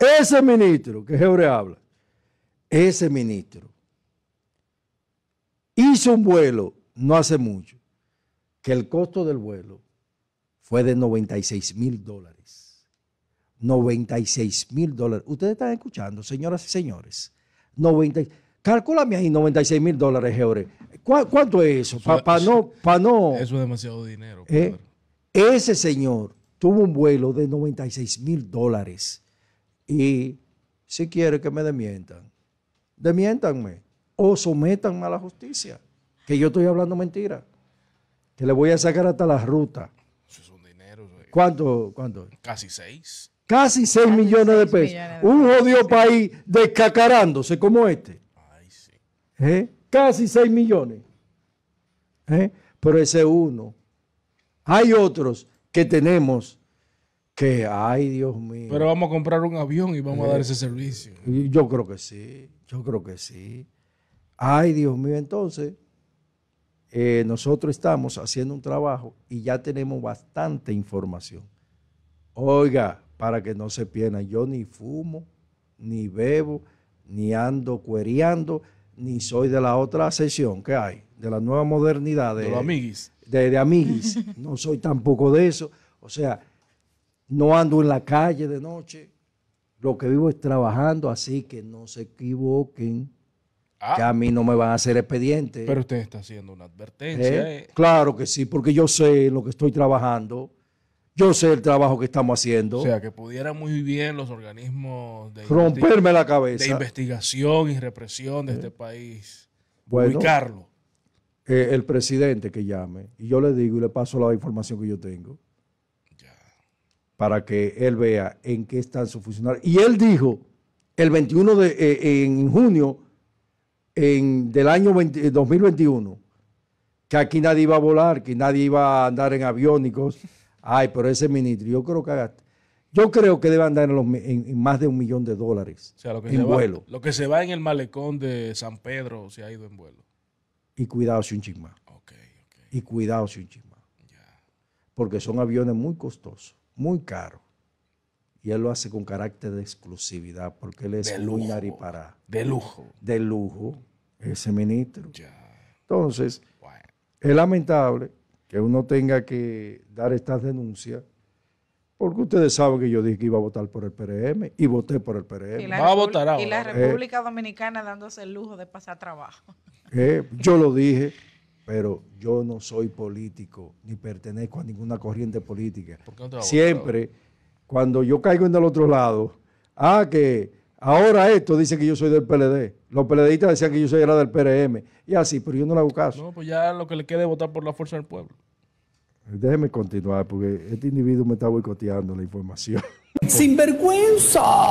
Ese ministro, que Jebre habla, ese ministro hizo un vuelo no hace mucho, que el costo del vuelo fue de 96 mil dólares. 96 mil dólares. Ustedes están escuchando, señoras y señores. 90, calculame ahí 96 mil dólares, Jebre. ¿Cuánto es eso? no, no, Eso es demasiado dinero. Eh, ese señor tuvo un vuelo de 96 mil dólares. Y si quiere que me demientan, demiéntanme o sometanme a la justicia, que yo estoy hablando mentira, que le voy a sacar hasta la ruta. Eso es un dinero. ¿Cuánto? ¿Cuánto? Casi seis. Casi seis millones, de pesos. un jodido país descacarándose como este. Ay, sí. ¿Eh? Casi seis millones. ¿Eh? Pero ese uno. Hay otros que tenemos que, ay, Dios mío. Pero vamos a comprar un avión y vamos a dar eh, ese servicio. Yo creo que sí, yo creo que sí. Ay, Dios mío, entonces, eh, nosotros estamos haciendo un trabajo y ya tenemos bastante información. Oiga, para que no se pierdan, yo ni fumo, ni bebo, ni ando cuereando, ni soy de la otra sesión que hay, de la nueva modernidad. De, amiguis. De, de amiguis. No soy tampoco de eso. O sea, no ando en la calle de noche, lo que vivo es trabajando, así que no se equivoquen. Ah. que a mí no me van a hacer expediente. Pero usted está haciendo una advertencia. ¿Eh? Eh. Claro que sí, porque yo sé lo que estoy trabajando. Yo sé el trabajo que estamos haciendo. O sea, que pudieran muy bien los organismos de romperme la cabeza investigación y represión de ¿Eh? este país bueno, ubicarlo. el presidente que llame y yo le digo y le paso la información que yo tengo para que él vea en qué están sus funcionarios. Y él dijo, el 21 de eh, en junio en, del año 2021, eh, que aquí nadie iba a volar, que nadie iba a andar en aviónicos. Ay, pero ese ministro, yo creo que yo creo que debe andar en, los, más de un millón de dólares en vuelo. lo que se va en el malecón de San Pedro se ha ido en vuelo. Y cuidado si un Y cuidado si un Porque son aviones muy costosos muy caro. Y él lo hace con carácter de exclusividad, porque él es de para De lujo. De lujo, ese ministro. Entonces, es lamentable que uno tenga que dar estas denuncias, porque ustedes saben que yo dije que iba a votar por el PRM y voté por el PRM. Y la, eh, República Dominicana dándose el lujo de pasar trabajo. Eh, yo lo dije pero yo no soy político ni pertenezco a ninguna corriente política. Siempre, cuando yo caigo en el otro lado, ah, que ahora esto dice que yo soy del PLD. Los PLDistas decían que yo soy era del PRM. Y así, pero yo no le hago caso. No, pues ya lo que le queda es votar por la fuerza del pueblo. Déjeme continuar, porque este individuo me está boicoteando la información. ¡Sinvergüenza!